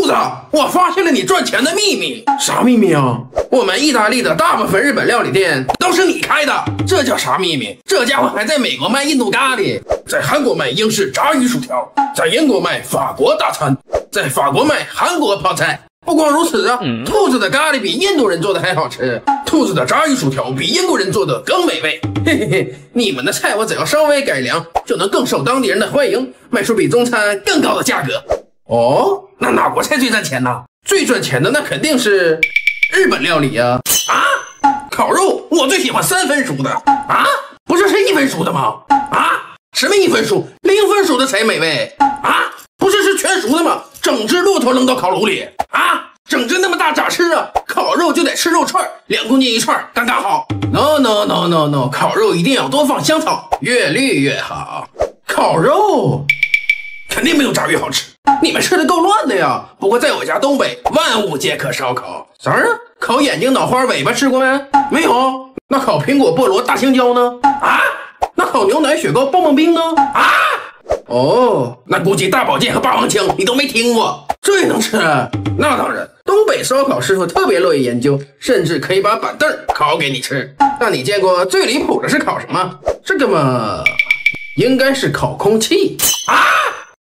兔子，我发现了你赚钱的秘密。啥秘密啊？我们意大利的大部分日本料理店都是你开的。这叫啥秘密？这家伙还在美国卖印度咖喱，在韩国卖英式炸鱼薯条，在英国卖法国大餐，在法国卖韩国泡菜。不光如此啊，兔子的咖喱比印度人做的还好吃，兔子的炸鱼薯条比英国人做的更美味。嘿嘿嘿，你们的菜我只要稍微改良，就能更受当地人的欢迎，卖出比中餐更高的价格。哦。那哪国菜最赚钱呢？最赚钱的那肯定是日本料理呀！啊，烤肉我最喜欢三分熟的。啊，不是是一分熟的吗？啊，什么一分熟，零分熟的才美味。啊，不是是全熟的吗？整只骆驼扔到烤炉里。啊，整只那么大咋吃啊？烤肉就得吃肉串，两公斤一串刚刚好。No no no no no，烤肉一定要多放香草，越绿越好。烤肉肯定没有炸鱼好吃。你们吃的够乱的呀！不过在我家东北，万物皆可烧烤。啥呀？烤眼睛、脑花、尾巴吃过没？没有。那烤苹果、菠萝、大香蕉呢？啊？那烤牛奶、雪糕、棒棒冰呢？啊？哦，那估计大宝剑和霸王枪你都没听过。这也能吃？那当然，东北烧烤师傅特别乐意研究，甚至可以把板凳烤给你吃。那你见过最离谱的是烤什么？这个嘛，应该是烤空气。啊！